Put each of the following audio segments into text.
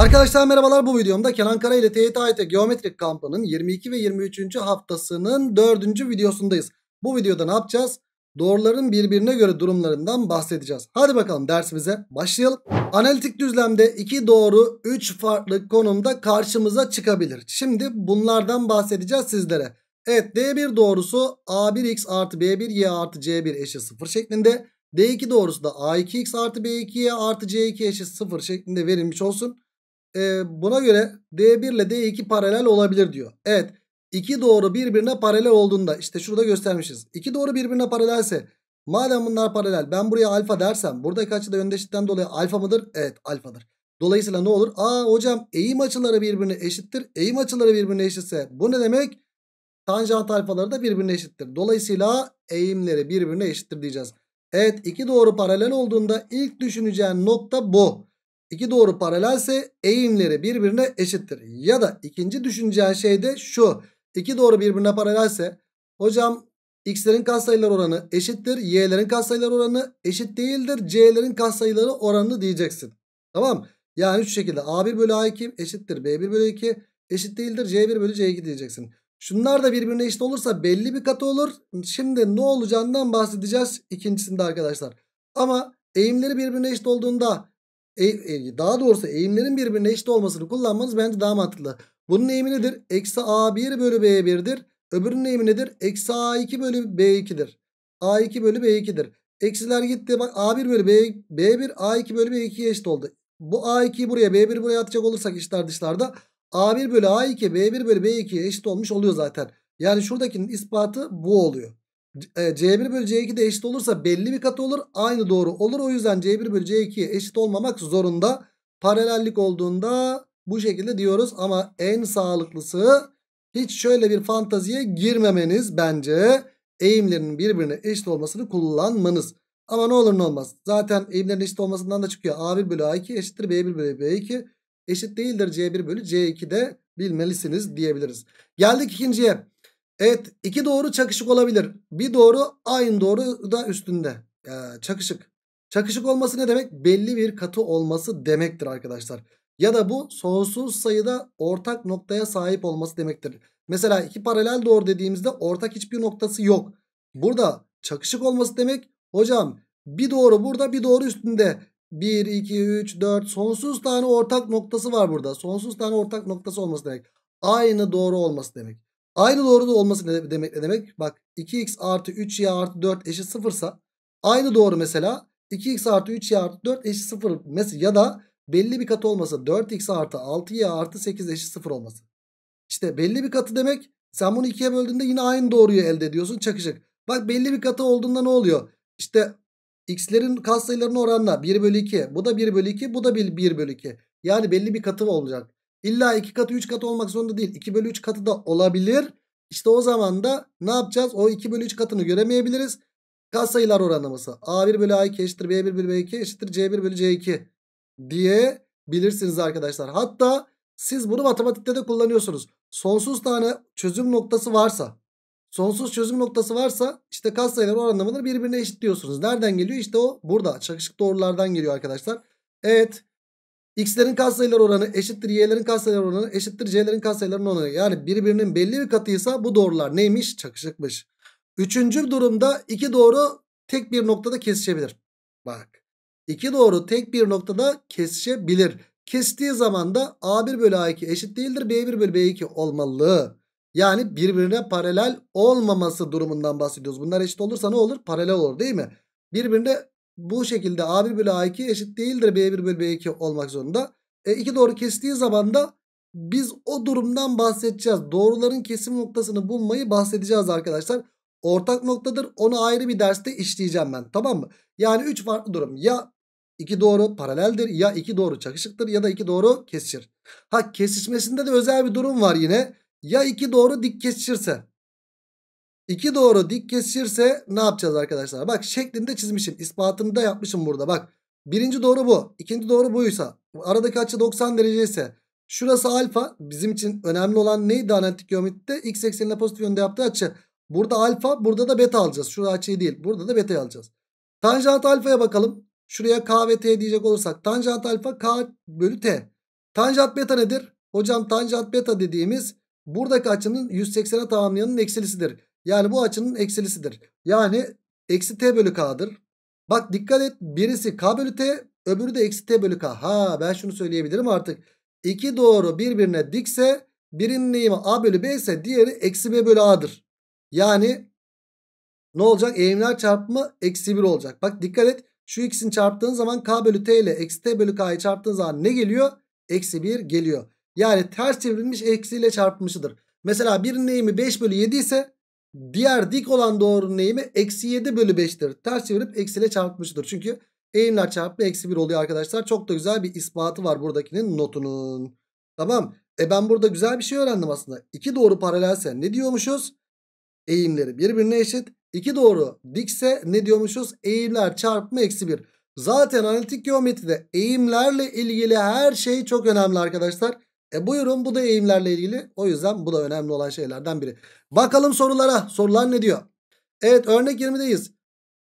Arkadaşlar merhabalar bu videomda Kenan Kara ile TYT Geometrik Kampı'nın 22 ve 23. haftasının 4. videosundayız. Bu videoda ne yapacağız? Doğruların birbirine göre durumlarından bahsedeceğiz. Hadi bakalım dersimize başlayalım. Analitik düzlemde iki doğru 3 farklı konumda karşımıza çıkabilir. Şimdi bunlardan bahsedeceğiz sizlere. Evet D1 doğrusu A1x artı B1y artı C1 eşit 0 şeklinde. D2 doğrusu da A2x artı B2y artı C2 eşit 0 şeklinde verilmiş olsun e, buna göre D1 ile D2 paralel olabilir diyor. Evet. İki doğru birbirine paralel olduğunda işte şurada göstermişiz. İki doğru birbirine paralelse madem bunlar paralel ben buraya alfa dersem buradaki açıda yöndeşlikten dolayı alfa mıdır? Evet alfadır. Dolayısıyla ne olur? Aa hocam eğim açıları birbirine eşittir. Eğim açıları birbirine eşitse bu ne demek? Tanjant alfaları da birbirine eşittir. Dolayısıyla eğimleri birbirine eşittir diyeceğiz. Evet iki doğru paralel olduğunda ilk düşüneceğin nokta bu iki doğru paralelse eğimleri birbirine eşittir. Ya da ikinci düşüneceğin şey de şu. İki doğru birbirine paralelse hocam x'lerin katsayıları oranı eşittir. Y'lerin katsayıları oranı eşit değildir. C'lerin katsayıları oranını diyeceksin. Tamam Yani şu şekilde A1 bölü A2 eşittir. B1 bölü 2 eşit değildir. C1 bölü C2 diyeceksin. Şunlar da birbirine eşit olursa belli bir katı olur. Şimdi ne olacağından bahsedeceğiz ikincisinde arkadaşlar. Ama eğimleri birbirine eşit olduğunda e, daha doğrusu eğimlerin birbirine eşit olmasını kullanmanız bence daha mantıklı. Bunun eğimi nedir? Eksi A1 bölü B1'dir. Öbürünün eğimi nedir? Eksi A2 bölü B2'dir. A2 bölü B2'dir. Eksiler gitti. Bak A1 bölü B, B1 A2 bölü B2'ye eşit oldu. Bu A2'yi buraya B1 buraya atacak olursak işler dışlarda. A1 bölü A2 B1 bölü B2'ye eşit olmuş oluyor zaten. Yani şuradakinin ispatı bu oluyor. C1 e, bölü C2 de eşit olursa belli bir katı olur. Aynı doğru olur. O yüzden C1 bölü C2 eşit olmamak zorunda. Paralellik olduğunda bu şekilde diyoruz. Ama en sağlıklısı hiç şöyle bir fantaziye girmemeniz bence. Eğimlerin birbirine eşit olmasını kullanmanız. Ama ne olur ne olmaz. Zaten eğimlerin eşit olmasından da çıkıyor. A1 bölü A2 eşittir B1 bölü B2. Eşit değildir C1 bölü C2 de bilmelisiniz diyebiliriz. Geldik ikinciye. Evet iki doğru çakışık olabilir. Bir doğru aynı doğru da üstünde. Ee, çakışık. Çakışık olması ne demek? Belli bir katı olması demektir arkadaşlar. Ya da bu sonsuz sayıda ortak noktaya sahip olması demektir. Mesela iki paralel doğru dediğimizde ortak hiçbir noktası yok. Burada çakışık olması demek hocam bir doğru burada bir doğru üstünde 1, 2, 3, 4 sonsuz tane ortak noktası var burada. Sonsuz tane ortak noktası olması demek. Aynı doğru olması demek. Aynı doğruda olması ne demek? Ne demek? Bak 2x artı 3y artı 4 eşit 0 ise aynı doğru mesela 2x artı 3y artı 4 eşit 0 mesela ya da belli bir katı olması 4x artı 6y artı 8 eşit 0 olması. İşte belli bir katı demek sen bunu ikiye böldüğünde yine aynı doğruyu elde ediyorsun çakışık. Bak belli bir katı olduğunda ne oluyor? İşte x'lerin katsayılarının oranla 1 bölü 2 bu da 1 bölü 2 bu da 1 bölü 2 yani belli bir katı olacak. İlla 2 katı 3 katı olmak zorunda değil. 2 bölü 3 katı da olabilir. İşte o zaman da ne yapacağız? O 2 bölü 3 katını göremeyebiliriz. Katsayılar oranlaması. A1 bölü A2 eşittir B1 bölü B2 eşittir C1 bölü C2 diye bilirsiniz arkadaşlar. Hatta siz bunu matematikte de kullanıyorsunuz. Sonsuz tane çözüm noktası varsa sonsuz çözüm noktası varsa işte katsayılar oranlamaları birbirine eşit diyorsunuz. Nereden geliyor? İşte o burada. Çakışık doğrulardan geliyor arkadaşlar. Evet. X'lerin katsayıları oranı eşittir Y'lerin katsayıları oranı eşittir C'lerin katsayılarının oranı. Yani birbirinin belli bir katıysa bu doğrular neymiş? Çakışıkmış. Üçüncü durumda iki doğru tek bir noktada kesişebilir. Bak. iki doğru tek bir noktada kesişebilir. Kestiği zaman da A1 bölü A2 eşit değildir. B1 bölü B2 olmalı. Yani birbirine paralel olmaması durumundan bahsediyoruz. Bunlar eşit olursa ne olur? Paralel olur değil mi? Birbirine bu şekilde A1 bölü A2 eşit değildir B1 bölü B2 olmak zorunda. E, iki doğru kestiği zaman da biz o durumdan bahsedeceğiz. Doğruların kesim noktasını bulmayı bahsedeceğiz arkadaşlar. Ortak noktadır. Onu ayrı bir derste işleyeceğim ben. Tamam mı? Yani 3 farklı durum. Ya iki doğru paraleldir ya iki doğru çakışıktır ya da iki doğru kesişir. Ha kesişmesinde de özel bir durum var yine. Ya iki doğru dik kesişirse İki doğru dik kesişirse ne yapacağız arkadaşlar? Bak şeklinde çizmişim. İspatını da yapmışım burada bak. Birinci doğru bu. ikinci doğru buysa. Aradaki açı 90 derece ise. Şurası alfa. Bizim için önemli olan neydi analitik geometride? X eksenine pozitif yönde yaptığı açı. Burada alfa burada da beta alacağız. Şurada açıyı değil. Burada da beta alacağız. Tanjant alfaya bakalım. Şuraya k ve t diyecek olursak. Tanjant alfa k bölü t. Tanjant beta nedir? Hocam tanjant beta dediğimiz buradaki açının 180'e tamamlayanın eksilisidir. Yani bu açının eksilisidir. Yani eksi t bölü k'dır. Bak dikkat et birisi k bölü t öbürü de eksi t bölü k. Ha ben şunu söyleyebilirim artık. İki doğru birbirine dikse birinin eğimi a bölü b ise diğeri eksi b bölü a'dır. Yani ne olacak? Eğimler çarpımı eksi 1 olacak. Bak dikkat et. Şu ikisini çarptığın zaman k bölü t ile eksi t bölü k'yı çarptığın zaman ne geliyor? Eksi 1 geliyor. Yani ters çevrilmiş eksiyle çarpmışıdır. Mesela birinin eğimi 5 bölü 7 ise Diğer dik olan doğrunun eğimi eksi 7 bölü 5'tir. Ters çevirip eksiyle çarpmıştır. Çünkü eğimler çarpma eksi 1 oluyor arkadaşlar. Çok da güzel bir ispatı var buradakinin notunun. Tamam. E ben burada güzel bir şey öğrendim aslında. İki doğru paralelse ne diyormuşuz? Eğimleri birbirine eşit. İki doğru dikse ne diyormuşuz? Eğimler çarpma eksi 1. Zaten analitik geometride eğimlerle ilgili her şey çok önemli arkadaşlar. E buyurun bu da eğimlerle ilgili. O yüzden bu da önemli olan şeylerden biri. Bakalım sorulara. Sorular ne diyor? Evet örnek 20'deyiz.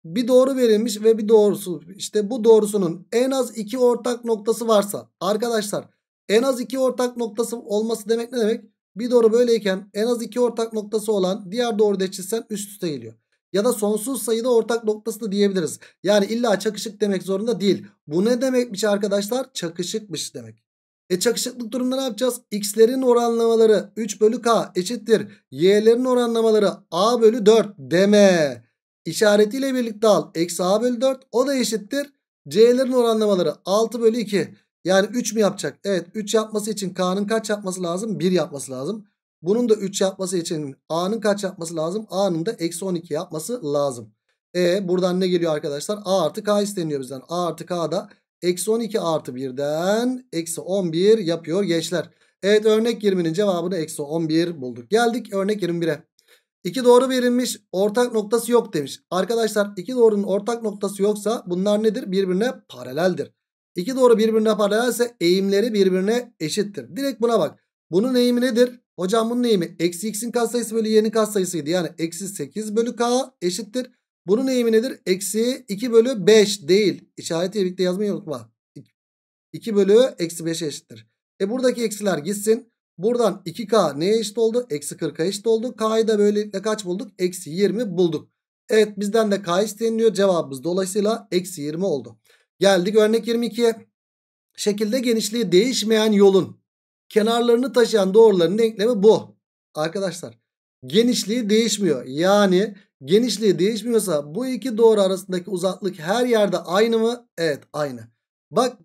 Bir doğru verilmiş ve bir doğrusu. İşte bu doğrusunun en az iki ortak noktası varsa. Arkadaşlar en az iki ortak noktası olması demek ne demek? Bir doğru böyleyken en az iki ortak noktası olan diğer doğru da çizsen üst üste geliyor. Ya da sonsuz sayıda ortak noktası da diyebiliriz. Yani illa çakışık demek zorunda değil. Bu ne demekmiş arkadaşlar? Çakışıkmış demek. E çakışıklık durumda ne yapacağız? X'lerin oranlamaları 3 bölü K eşittir. Y'lerin oranlamaları A bölü 4 deme. İşaretiyle birlikte al. Eksi A bölü 4 o da eşittir. C'lerin oranlamaları 6 bölü 2. Yani 3 mü yapacak? Evet 3 yapması için K'nın kaç yapması lazım? 1 yapması lazım. Bunun da 3 yapması için A'nın kaç yapması lazım? A'nın da eksi 12 yapması lazım. E buradan ne geliyor arkadaşlar? A artı K isteniyor bizden. A artı K da Eksi 12 artı 1'den eksi 11 yapıyor gençler. Evet örnek 20'nin cevabını eksi 11 bulduk. Geldik örnek 21'e. 2 doğru verilmiş ortak noktası yok demiş. Arkadaşlar 2 doğrunun ortak noktası yoksa bunlar nedir? Birbirine paraleldir. 2 doğru birbirine paralelse eğimleri birbirine eşittir. Direkt buna bak. Bunun eğimi nedir? Hocam bunun eğimi eksi x'in katsayısı bölü y'nin katsayısıydı. Yani eksi 8 bölü k eşittir. Bunun eğimi nedir? Eksi 2 bölü 5 değil. İşareti birlikte yazmayı unutma. 2 bölü eksi 5'e eşittir. E buradaki eksiler gitsin. Buradan 2K neye eşit oldu? Eksi 40'a eşit oldu. K'yı da böylelikle kaç bulduk? Eksi 20 bulduk. Evet bizden de K isteniliyor. Cevabımız dolayısıyla eksi 20 oldu. Geldik örnek 22'ye. Şekilde genişliği değişmeyen yolun kenarlarını taşıyan doğruların denklemi bu. Arkadaşlar genişliği değişmiyor. Yani genişliği değişmiyorsa bu iki doğru arasındaki uzaklık her yerde aynı mı? Evet aynı. Bak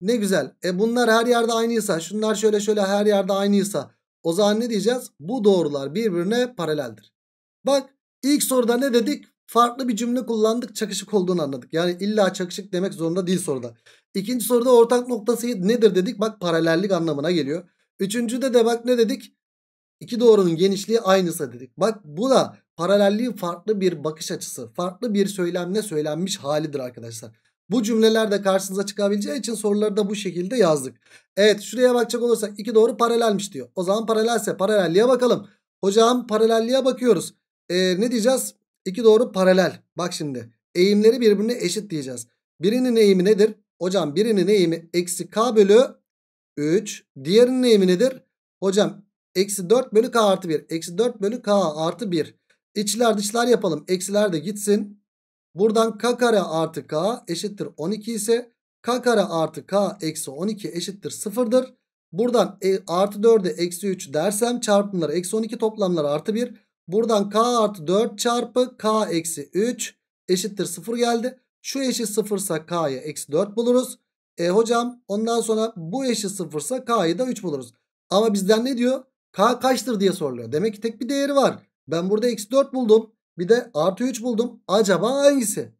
ne güzel. E bunlar her yerde aynıysa şunlar şöyle şöyle her yerde aynıysa o zaman ne diyeceğiz? Bu doğrular birbirine paraleldir. Bak ilk soruda ne dedik? Farklı bir cümle kullandık çakışık olduğunu anladık. Yani illa çakışık demek zorunda değil soruda. İkinci soruda ortak noktası nedir dedik? Bak paralellik anlamına geliyor. Üçüncüde de bak ne dedik? İki doğrunun genişliği aynısa dedik. Bak bu da paralelliğin farklı bir bakış açısı, farklı bir söylemle söylenmiş halidir arkadaşlar. Bu cümleler de karşınıza çıkabileceği için soruları da bu şekilde yazdık. Evet şuraya bakacak olursak iki doğru paralelmiş diyor. O zaman paralelse paralelliğe bakalım. Hocam paralelliğe bakıyoruz. Ee, ne diyeceğiz? İki doğru paralel. Bak şimdi eğimleri birbirine eşit diyeceğiz. Birinin eğimi nedir? Hocam birinin eğimi eksi k bölü 3. Diğerinin eğimi nedir? Hocam eksi 4 bölü k artı 1. Eksi 4 bölü k artı 1. İçler dışlar yapalım. Eksiler de gitsin. Buradan k kare artı k eşittir 12 ise k kare artı k eksi 12 eşittir 0'dır. Buradan e, artı 4'e eksi 3 dersem çarpımları eksi 12 toplamları artı 1. Buradan k artı 4 çarpı k eksi 3 eşittir 0 geldi. Şu eşit 0 ise k'ya eksi 4 buluruz. E hocam ondan sonra bu eşit 0 ise k'yı da 3 buluruz. Ama bizden ne diyor? K kaçtır diye soruluyor. Demek ki tek bir değeri var. Ben burada eksi 4 buldum. Bir de artı 3 buldum. Acaba hangisi?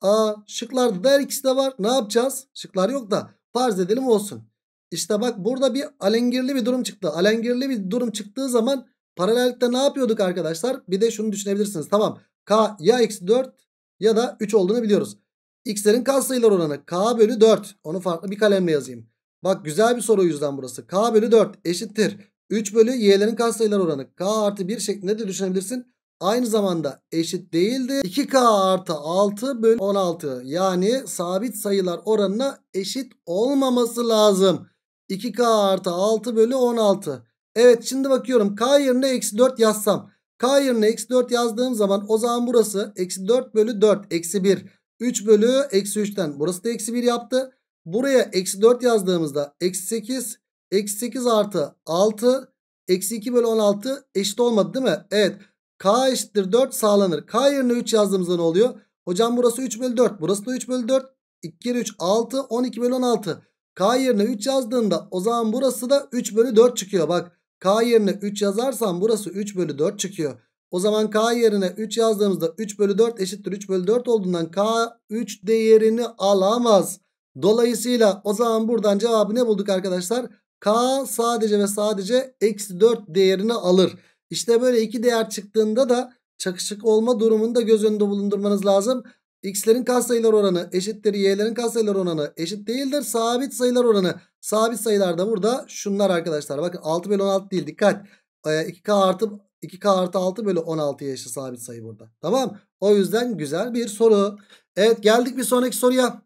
Aa şıklarda da her ikisi de var. Ne yapacağız? Şıklar yok da farz edelim olsun. İşte bak burada bir alengirli bir durum çıktı. Alengirli bir durum çıktığı zaman paralellikte ne yapıyorduk arkadaşlar? Bir de şunu düşünebilirsiniz. Tamam k ya eksi 4 ya da 3 olduğunu biliyoruz. X'lerin katsayılar oranı k bölü 4. Onu farklı bir kalemle yazayım. Bak güzel bir soru o yüzden burası. k bölü 4 eşittir. 3 bölü y'lerin katsayılar oranı k artı 1 şeklinde de düşünebilirsin. Aynı zamanda eşit değildi. 2k artı 6 bölü 16 yani sabit sayılar oranına eşit olmaması lazım. 2k artı 6 bölü 16. Evet şimdi bakıyorum k yerine eksi 4 yazsam. K yerine eksi 4 yazdığım zaman o zaman burası eksi 4 bölü 4 eksi 1. 3 bölü eksi 3'ten burası da eksi 1 yaptı. Buraya eksi 4 yazdığımızda eksi 8 Eksi 8 artı 6 eksi 2 bölü 16 eşit olmadı değil mi? Evet. K eşittir 4 sağlanır. K yerine 3 yazdığımızda ne oluyor? Hocam burası 3 bölü 4. Burası da 3 bölü 4. 2 kere 3 6. 12 bölü 16. K yerine 3 yazdığında o zaman burası da 3 bölü 4 çıkıyor. Bak K yerine 3 yazarsam burası 3 bölü 4 çıkıyor. O zaman K yerine 3 yazdığımızda 3 bölü 4 eşittir 3 bölü 4 olduğundan K 3 değerini alamaz. Dolayısıyla o zaman buradan cevabı ne bulduk arkadaşlar? K sadece ve sadece eksi 4 değerini alır. İşte böyle iki değer çıktığında da çakışık olma durumunu da göz önünde bulundurmanız lazım. X'lerin katsayılar oranı eşittir Y'lerin katsayılar oranı eşit değildir. Sabit sayılar oranı. Sabit sayılar da burada şunlar arkadaşlar. Bakın 6 bölü 16 değil dikkat. 2K ee, artı 2K artı 6 bölü 16'ya yaşı sabit sayı burada. Tamam. O yüzden güzel bir soru. Evet geldik bir sonraki soruya.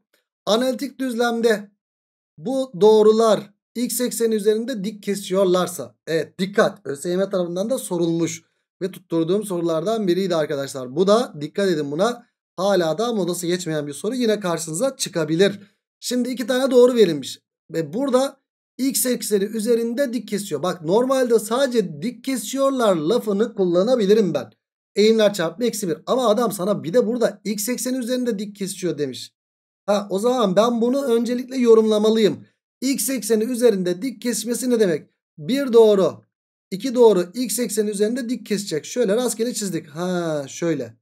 Analitik düzlemde bu doğrular x ekseni üzerinde dik kesiyorlarsa. Evet dikkat ÖSYM tarafından da sorulmuş ve tutturduğum sorulardan biriydi arkadaşlar. Bu da dikkat edin buna hala da modası geçmeyen bir soru yine karşınıza çıkabilir. Şimdi iki tane doğru verilmiş ve burada x ekseni üzerinde dik kesiyor. Bak normalde sadece dik kesiyorlar lafını kullanabilirim ben. Eğimler çarpma eksi bir. ama adam sana bir de burada x ekseni üzerinde dik kesiyor demiş. Ha o zaman ben bunu öncelikle yorumlamalıyım x ekseni üzerinde dik kesmesi ne demek? Bir doğru, iki doğru x ekseni üzerinde dik kesecek. Şöyle rastgele çizdik. Ha şöyle.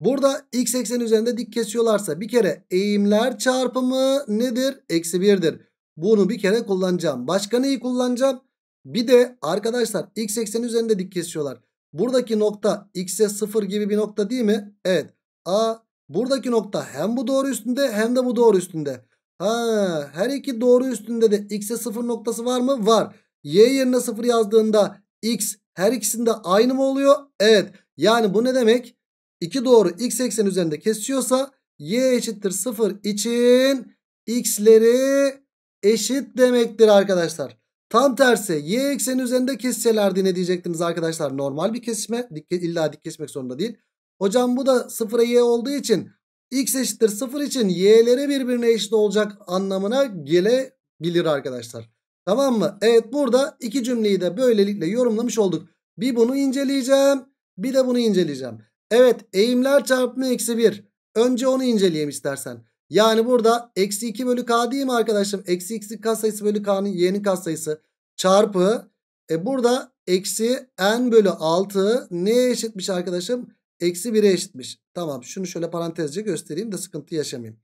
Burada x ekseni üzerinde dik kesiyorlarsa bir kere eğimler çarpımı nedir? Eksi 1'dir. Bunu bir kere kullanacağım. Başka neyi kullanacağım? Bir de arkadaşlar x ekseni üzerinde dik kesiyorlar. Buradaki nokta x'e 0 gibi bir nokta değil mi? Evet. A buradaki nokta hem bu doğru üstünde hem de bu doğru üstünde. Ha, her iki doğru üstünde de x'e sıfır noktası var mı? Var. Y yerine sıfır yazdığında x her ikisinde aynı mı oluyor? Evet. Yani bu ne demek? İki doğru x eksen üzerinde kesiyorsa y eşittir sıfır için x'leri eşit demektir arkadaşlar. Tam tersi y eksen üzerinde kesselerdi ne diyecektiniz arkadaşlar? Normal bir kesme. Dik, illa dik kesmek zorunda değil. Hocam bu da 0'a y olduğu için x eşittir 0 için y'leri birbirine eşit olacak anlamına gelebilir arkadaşlar. Tamam mı? Evet burada iki cümleyi de böylelikle yorumlamış olduk. Bir bunu inceleyeceğim bir de bunu inceleyeceğim. Evet eğimler çarpımı eksi 1. Önce onu inceleyeyim istersen. Yani burada eksi 2 bölü k değil mi arkadaşım? Eksi x'in katsayısı bölü k'nın y'nin katsayısı çarpı. E burada eksi n bölü 6 neye eşitmiş arkadaşım? Eksi 1'e eşitmiş. Tamam şunu şöyle parantezce göstereyim de sıkıntı yaşamayayım.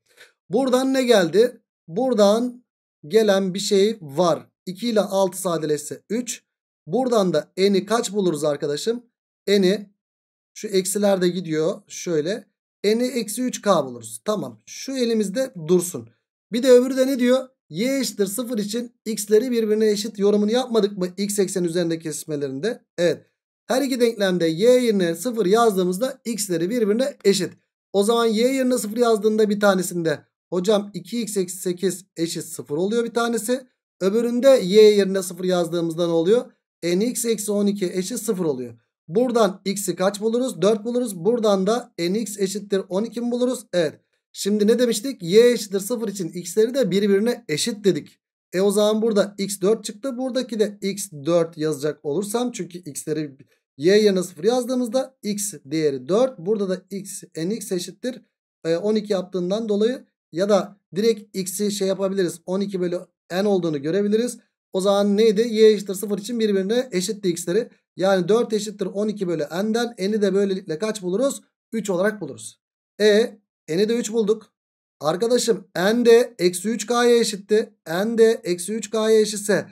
Buradan ne geldi? Buradan gelen bir şey var. 2 ile 6 sadeleşse 3. Buradan da n'i kaç buluruz arkadaşım? n'i şu eksilerde gidiyor şöyle. n'i eksi 3k buluruz. Tamam şu elimizde dursun. Bir de öbürü de ne diyor? y eşittir 0 için x'leri birbirine eşit yorumunu yapmadık mı x eksen üzerinde kesmelerinde? Evet. Her iki denklemde y yerine 0 yazdığımızda x'leri birbirine eşit. O zaman y yerine 0 yazdığında bir tanesinde hocam 2x eksi 8 eşit 0 oluyor bir tanesi. Öbüründe y yerine 0 yazdığımızda ne oluyor? nx eksi 12 eşit 0 oluyor. Buradan x'i kaç buluruz? 4 buluruz. Buradan da nx eşittir 12 mi buluruz? Evet. Şimdi ne demiştik? y eşittir 0 için x'leri de birbirine eşit dedik. E o zaman burada x4 çıktı. Buradaki de x4 yazacak olursam çünkü x'leri y yerine 0 yazdığımızda x değeri 4. Burada da x nx eşittir. 12 e, yaptığından dolayı ya da direkt x'i şey yapabiliriz. 12 bölü n olduğunu görebiliriz. O zaman neydi? y eşittir 0 için birbirine eşitti x'leri. Yani 4 eşittir 12 bölü n'den n'i de böylelikle kaç buluruz? 3 olarak buluruz. E n'i de 3 bulduk. Arkadaşım n de eksi 3k'ya eşitti. n de eksi 3k'ya eşitse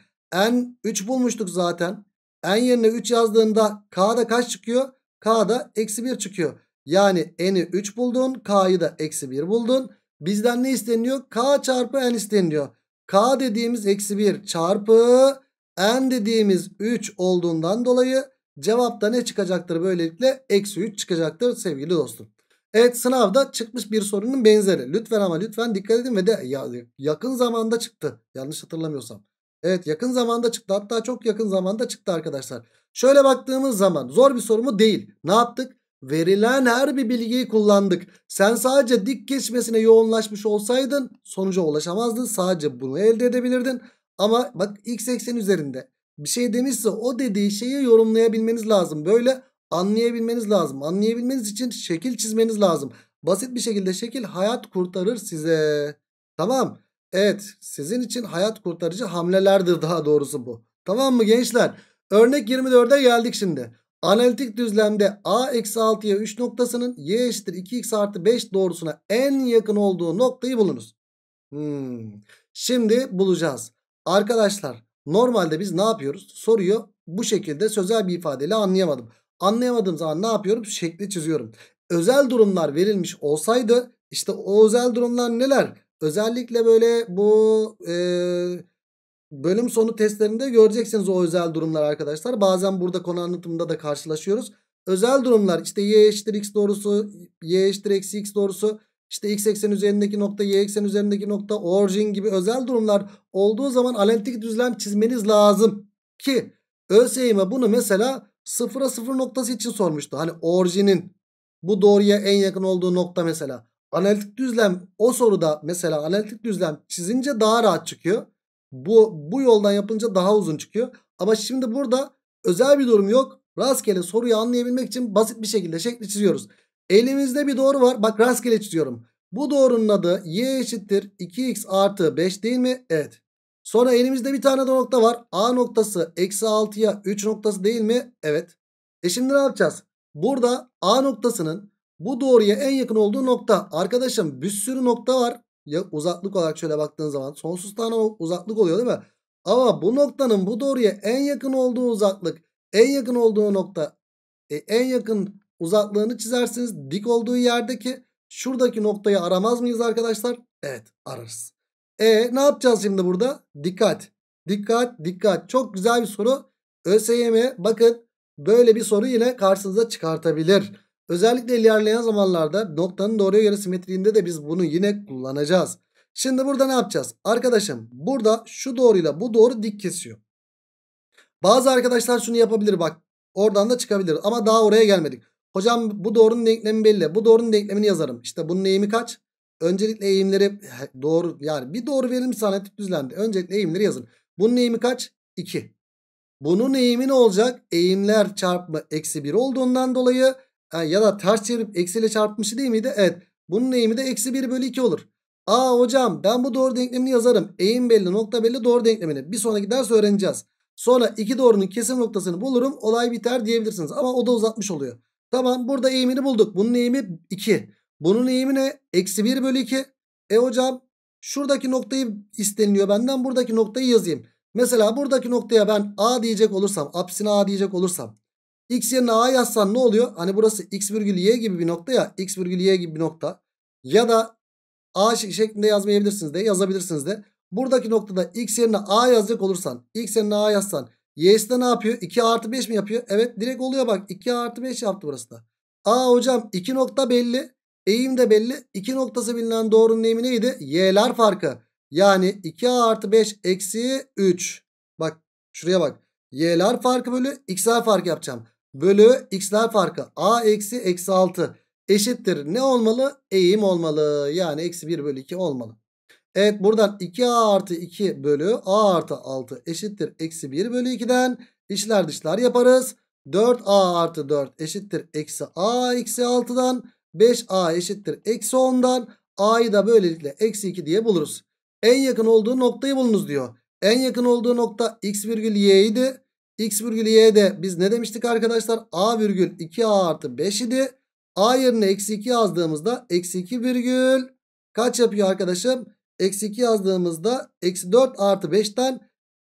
n 3 bulmuştuk zaten. n yerine 3 yazdığında k da kaç çıkıyor? k da eksi 1 çıkıyor. Yani n'i 3 buldun k'yı da eksi 1 buldun. Bizden ne isteniyor? k çarpı n isteniyor. k dediğimiz eksi 1 çarpı n dediğimiz 3 olduğundan dolayı cevapta ne çıkacaktır böylelikle? Eksi 3 çıkacaktır sevgili dostum. Evet sınavda çıkmış bir sorunun benzeri. Lütfen ama lütfen dikkat edin ve de ya, yakın zamanda çıktı. Yanlış hatırlamıyorsam. Evet yakın zamanda çıktı. Hatta çok yakın zamanda çıktı arkadaşlar. Şöyle baktığımız zaman zor bir soru mu? Değil. Ne yaptık? Verilen her bir bilgiyi kullandık. Sen sadece dik geçmesine yoğunlaşmış olsaydın sonuca ulaşamazdın. Sadece bunu elde edebilirdin. Ama bak x eksen üzerinde bir şey demişse o dediği şeyi yorumlayabilmeniz lazım. Böyle Anlayabilmeniz lazım. Anlayabilmeniz için şekil çizmeniz lazım. Basit bir şekilde şekil hayat kurtarır size. Tamam. Evet sizin için hayat kurtarıcı hamlelerdir daha doğrusu bu. Tamam mı gençler? Örnek 24'e geldik şimdi. Analitik düzlemde a eksi 6'ya 3 noktasının y eşittir 2x artı 5 doğrusuna en yakın olduğu noktayı bulunuz. Hmm. Şimdi bulacağız. Arkadaşlar normalde biz ne yapıyoruz? Soruyu bu şekilde sözel bir ifadeyle anlayamadım. Anlayamadığım zaman ne yapıyorum? Şekli çiziyorum. Özel durumlar verilmiş olsaydı işte o özel durumlar neler? Özellikle böyle bu e, bölüm sonu testlerinde göreceksiniz o özel durumlar arkadaşlar. Bazen burada konu anlatımında da karşılaşıyoruz. Özel durumlar işte y eşittir x doğrusu, y eşittir eksi x doğrusu, işte x eksen üzerindeki nokta, y eksen üzerindeki nokta, orijin gibi özel durumlar olduğu zaman alentik düzlem çizmeniz lazım. Ki ÖSYM bunu mesela sıfıra sıfır noktası için sormuştu. Hani orijinin bu doğruya en yakın olduğu nokta mesela. Analitik düzlem o soruda mesela analitik düzlem çizince daha rahat çıkıyor. Bu, bu yoldan yapınca daha uzun çıkıyor. Ama şimdi burada özel bir durum yok. Rastgele soruyu anlayabilmek için basit bir şekilde şekli çiziyoruz. Elimizde bir doğru var. Bak rastgele çiziyorum. Bu doğrunun adı y eşittir 2x artı 5 değil mi? Evet. Sonra elimizde bir tane de nokta var. A noktası eksi 6'ya 3 noktası değil mi? Evet. E şimdi ne yapacağız? Burada A noktasının bu doğruya en yakın olduğu nokta. Arkadaşım bir sürü nokta var. Ya uzaklık olarak şöyle baktığın zaman sonsuz tane uzaklık oluyor değil mi? Ama bu noktanın bu doğruya en yakın olduğu uzaklık. En yakın olduğu nokta. E, en yakın uzaklığını çizersiniz. Dik olduğu yerdeki şuradaki noktayı aramaz mıyız arkadaşlar? Evet ararız. E ne yapacağız şimdi burada? Dikkat. Dikkat dikkat. Çok güzel bir soru. ÖSYM bakın böyle bir soru yine karşınıza çıkartabilir. Özellikle ilerleyen zamanlarda noktanın doğruya göre simetriğinde de biz bunu yine kullanacağız. Şimdi burada ne yapacağız? Arkadaşım burada şu doğruyla bu doğru dik kesiyor. Bazı arkadaşlar şunu yapabilir bak. Oradan da çıkabilir ama daha oraya gelmedik. Hocam bu doğrunun denklemi belli. Bu doğrunun denklemini yazarım. İşte bunun eğimi kaç? Öncelikle eğimleri doğru yani bir doğru verilmiş zannedip düzlendi. Öncelikle eğimleri yazın. Bunun eğimi kaç? 2. Bunun eğimi ne olacak? Eğimler çarpma eksi 1 olduğundan dolayı ya da ters çevirip eksiyle çarpmışı değil miydi? Evet. Bunun eğimi de eksi 1 bölü 2 olur. Aa hocam ben bu doğru denklemini yazarım. Eğim belli nokta belli doğru denklemini. Bir sonraki ders öğreneceğiz. Sonra iki doğrunun kesim noktasını bulurum. Olay biter diyebilirsiniz. Ama o da uzatmış oluyor. Tamam burada eğimini bulduk. Bunun eğimi 2. Bunun eğimi ne? Eksi 1 bölü 2. E hocam şuradaki noktayı isteniliyor benden. Buradaki noktayı yazayım. Mesela buradaki noktaya ben A diyecek olursam. Apsine A diyecek olursam. X yerine A yazsan ne oluyor? Hani burası X virgül Y gibi bir nokta ya. X virgül Y gibi bir nokta. Ya da A şeklinde yazmayabilirsiniz de yazabilirsiniz de. Buradaki noktada X yerine A yazacak olursan. X yerine A yazsan. Y'si ne yapıyor? 2 artı 5 mi yapıyor? Evet direkt oluyor bak. 2 artı 5 yaptı burası da. A hocam 2 nokta belli. Eğim de belli. İki noktası bilinen doğrunun eğimi neydi? Y'ler farkı. Yani 2A artı 5 eksi 3. Bak şuraya bak. Y'ler farkı bölü x'ler farkı yapacağım. Bölü x'ler farkı. A eksi eksi 6 eşittir. Ne olmalı? Eğim olmalı. Yani eksi 1 bölü 2 olmalı. Evet buradan 2A artı 2 bölü A artı 6 eşittir. Eksi 1 bölü 2'den işler dışlar yaparız. 4A artı 4 eşittir. Eksi A eksi 6'dan. 5a eşittir eksi 10'dan a'yı da böylelikle eksi 2 diye buluruz. En yakın olduğu noktayı bulunuz diyor. En yakın olduğu nokta x virgül y idi. x virgül y de biz ne demiştik arkadaşlar? a virgül 2a artı 5 idi. a yerine eksi 2 yazdığımızda eksi 2 virgül kaç yapıyor arkadaşım? Eksi 2 yazdığımızda eksi 4 artı 5'ten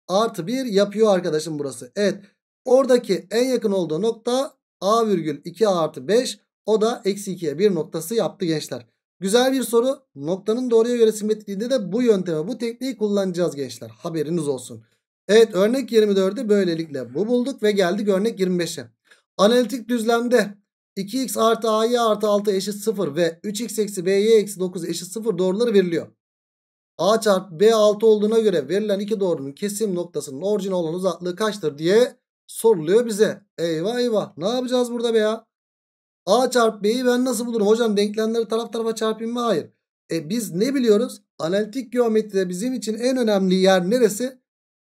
artı 1 yapıyor arkadaşım burası. Evet oradaki en yakın olduğu nokta a virgül 2 a artı 5 o da eksi 2'ye bir noktası yaptı gençler. Güzel bir soru. Noktanın doğruya göre simetriliğinde de bu yöntemi, bu tekniği kullanacağız gençler. Haberiniz olsun. Evet örnek 24'ü böylelikle bu bulduk ve geldik örnek 25'e. Analitik düzlemde 2x artı a'ya artı 6 eşit 0 ve 3x eksi b'ye eksi 9 eşit 0 doğruları veriliyor. a çarpı b 6 olduğuna göre verilen iki doğrunun kesim noktasının orijinal olan uzaklığı kaçtır diye soruluyor bize. Eyvah eyvah ne yapacağız burada be ya? A çarpı B'yi ben nasıl bulurum? Hocam denklemleri taraf tarafa çarpayım mı? Hayır. E biz ne biliyoruz? Analitik geometride bizim için en önemli yer neresi?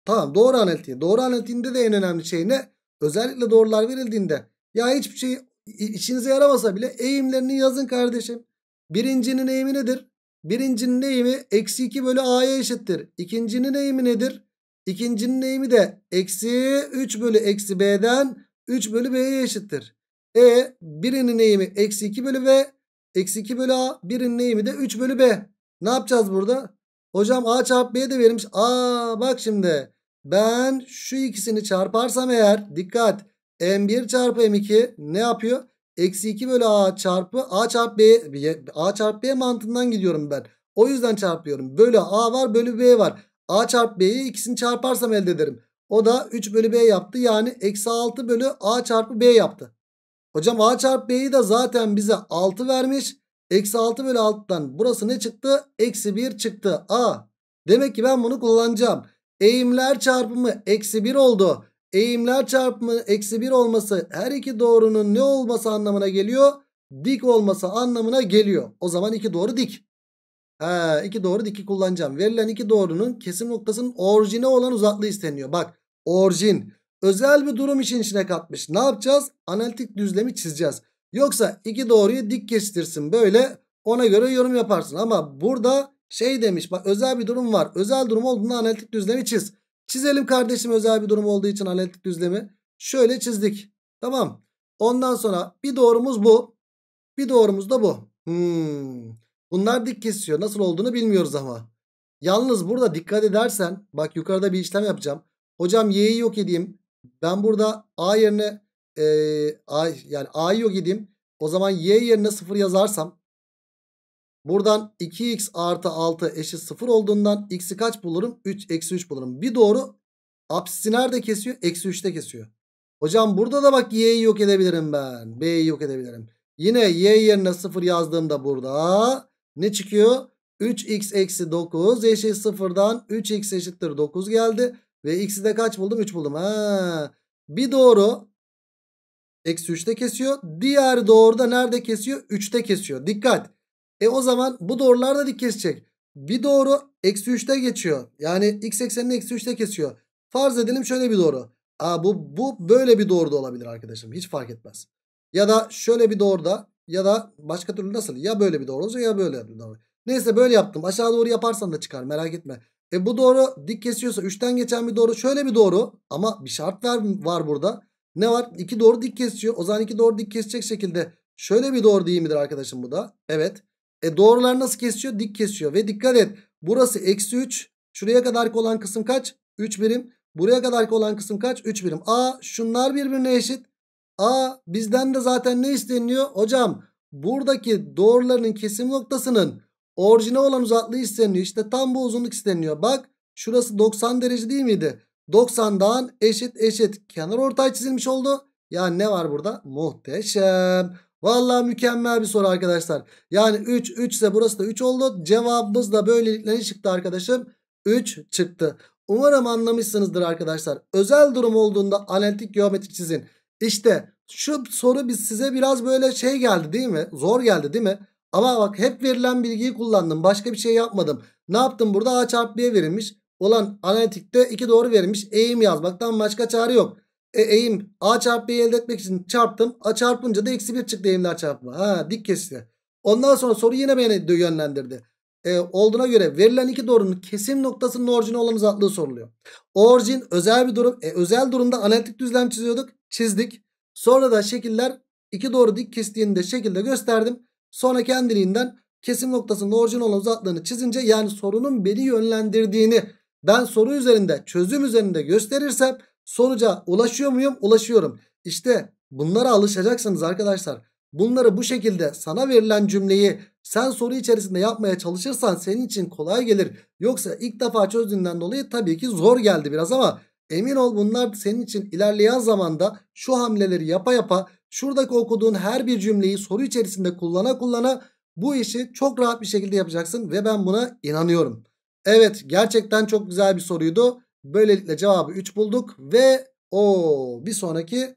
Tamam doğru analitiği. Doğru analitiğinde de en önemli şey ne? Özellikle doğrular verildiğinde. Ya hiçbir şey işinize yaramasa bile eğimlerini yazın kardeşim. Birincinin eğimi nedir? Birincinin eğimi eksi 2 bölü a'ya eşittir. İkincinin eğimi nedir? İkincinin eğimi de eksi 3 bölü eksi b'den 3 bölü b'ye eşittir. E birinin eğimi eksi 2 bölü B. Eksi 2 bölü A. Birinin eğimi de 3 bölü B. Ne yapacağız burada? Hocam A çarpı b'ye de verilmiş. Aa bak şimdi. Ben şu ikisini çarparsam eğer dikkat. M1 çarpı M2 ne yapıyor? Eksi 2 bölü A çarpı A çarpı B. A çarpı B mantığından gidiyorum ben. O yüzden çarpıyorum. Bölü A var bölü B var. A çarpı B'yi ikisini çarparsam elde ederim. O da 3 bölü B yaptı. Yani eksi 6 bölü A çarpı B yaptı. Hocam A çarpı B'yi de zaten bize 6 vermiş. Eksi 6 bölü 6'dan burası ne çıktı? Eksi 1 çıktı. A. Demek ki ben bunu kullanacağım. Eğimler çarpımı eksi 1 oldu. Eğimler çarpımı eksi 1 olması her iki doğrunun ne olması anlamına geliyor? Dik olması anlamına geliyor. O zaman iki doğru dik. He, iki doğru diki kullanacağım. Verilen iki doğrunun kesim noktasının orijine olan uzaklığı isteniyor. Bak orijin özel bir durum için içine katmış. Ne yapacağız? Analitik düzlemi çizeceğiz. Yoksa iki doğruyu dik kestirsin böyle ona göre yorum yaparsın. Ama burada şey demiş bak özel bir durum var. Özel durum olduğunda analitik düzlemi çiz. Çizelim kardeşim özel bir durum olduğu için analitik düzlemi. Şöyle çizdik. Tamam. Ondan sonra bir doğrumuz bu. Bir doğrumuz da bu. Hmm. Bunlar dik kesiyor. Nasıl olduğunu bilmiyoruz ama. Yalnız burada dikkat edersen bak yukarıda bir işlem yapacağım. Hocam y'yi yok edeyim. Ben burada A yerine e, A, yani A'yı yok edeyim. O zaman Y yerine 0 yazarsam buradan 2x artı 6 eşit 0 olduğundan x'i kaç bulurum? 3 eksi 3 bulurum. Bir doğru apsisi nerede kesiyor? Eksi 3'te kesiyor. Hocam burada da bak y'yi yok edebilirim ben. B'yi yok edebilirim. Yine y yerine 0 yazdığımda burada ne çıkıyor? 3x eksi 9 eşit 0'dan 3x eşittir 9 geldi. Ve x'i de kaç buldum? 3 buldum. Ha. Bir doğru eksi 3'te kesiyor. Diğer doğru da nerede kesiyor? 3'te kesiyor. Dikkat. E o zaman bu doğrular da dik kesecek. Bir doğru eksi 3'te geçiyor. Yani x eksenini eksi 3'te kesiyor. Farz edelim şöyle bir doğru. Aa, bu, bu böyle bir doğru da olabilir arkadaşım. Hiç fark etmez. Ya da şöyle bir doğru da ya da başka türlü nasıl? Ya böyle bir doğru olacak ya böyle bir doğru. Neyse böyle yaptım. Aşağı doğru yaparsan da çıkar merak etme. E bu doğru dik kesiyorsa 3'ten geçen bir doğru şöyle bir doğru. Ama bir şart var var burada. Ne var? 2 doğru dik kesiyor. O zaman 2 doğru dik kesecek şekilde şöyle bir doğru değil midir arkadaşım bu da? Evet. E doğrular nasıl kesiyor? Dik kesiyor. Ve dikkat et. Burası eksi 3. Şuraya kadar olan kısım kaç? 3 birim. Buraya kadar olan kısım kaç? 3 birim. A şunlar birbirine eşit. A bizden de zaten ne isteniyor Hocam buradaki doğruların kesim noktasının Orijine olan uzaklığı isteniyor. İşte tam bu uzunluk isteniyor. Bak şurası 90 derece değil miydi? 90'dan eşit eşit kenar ortay çizilmiş oldu. Yani ne var burada? Muhteşem. Vallahi mükemmel bir soru arkadaşlar. Yani 3 3 ise burası da 3 oldu. Cevabımız da böylelikle ne çıktı arkadaşım? 3 çıktı. Umarım anlamışsınızdır arkadaşlar. Özel durum olduğunda analitik geometri çizin. İşte şu soru biz size biraz böyle şey geldi değil mi? Zor geldi değil mi? Ama bak hep verilen bilgiyi kullandım. Başka bir şey yapmadım. Ne yaptım burada? A çarpı B verilmiş. Olan analitikte 2 doğru verilmiş. Eğim yazmaktan başka çare yok. E, eğim A çarpı B'yi elde etmek için çarptım. A çarpınca da eksi 1 çıktı eğimler çarpımı. Ha dik kesti. Ondan sonra soru yine beni yönlendirdi. E, olduğuna göre verilen iki doğrunun kesim noktasının orijini olan uzaklığı soruluyor. Orijin özel bir durum. E, özel durumda analitik düzlem çiziyorduk. Çizdik. Sonra da şekiller iki doğru dik kestiğini de şekilde gösterdim. Sonra kendiliğinden kesim noktasında orijin olan uzaklığını çizince yani sorunun beni yönlendirdiğini ben soru üzerinde çözüm üzerinde gösterirsem sonuca ulaşıyor muyum? Ulaşıyorum. İşte bunlara alışacaksınız arkadaşlar. Bunları bu şekilde sana verilen cümleyi sen soru içerisinde yapmaya çalışırsan senin için kolay gelir. Yoksa ilk defa çözdüğünden dolayı tabii ki zor geldi biraz ama emin ol bunlar senin için ilerleyen zamanda şu hamleleri yapa yapa Şuradaki okuduğun her bir cümleyi soru içerisinde kullana kullana bu işi çok rahat bir şekilde yapacaksın ve ben buna inanıyorum. Evet gerçekten çok güzel bir soruydu. Böylelikle cevabı 3 bulduk ve o bir sonraki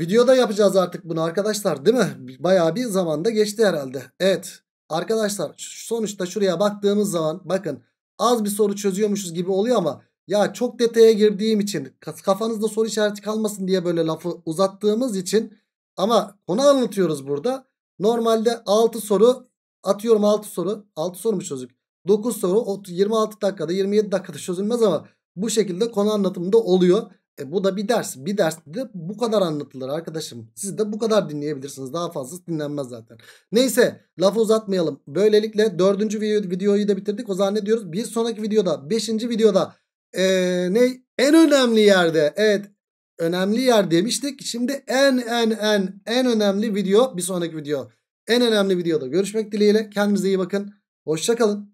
videoda yapacağız artık bunu arkadaşlar değil mi? Baya bir zamanda geçti herhalde. Evet arkadaşlar sonuçta şuraya baktığımız zaman bakın az bir soru çözüyormuşuz gibi oluyor ama ya çok detaya girdiğim için kafanızda soru işareti kalmasın diye böyle lafı uzattığımız için ama konu anlatıyoruz burada. Normalde 6 soru atıyorum 6 soru. 6 soru mu çözdük? 9 soru 26 dakikada 27 dakikada çözülmez ama bu şekilde konu anlatımında oluyor. E bu da bir ders. Bir ders de bu kadar anlatılır arkadaşım. Siz de bu kadar dinleyebilirsiniz. Daha fazla dinlenmez zaten. Neyse lafı uzatmayalım. Böylelikle dördüncü videoyu da bitirdik. O zaman ne diyoruz? Bir sonraki videoda, beşinci videoda e, ne en önemli yerde evet önemli yer demiştik. Şimdi en en en en önemli video bir sonraki video. En önemli videoda görüşmek dileğiyle. Kendinize iyi bakın. Hoşçakalın.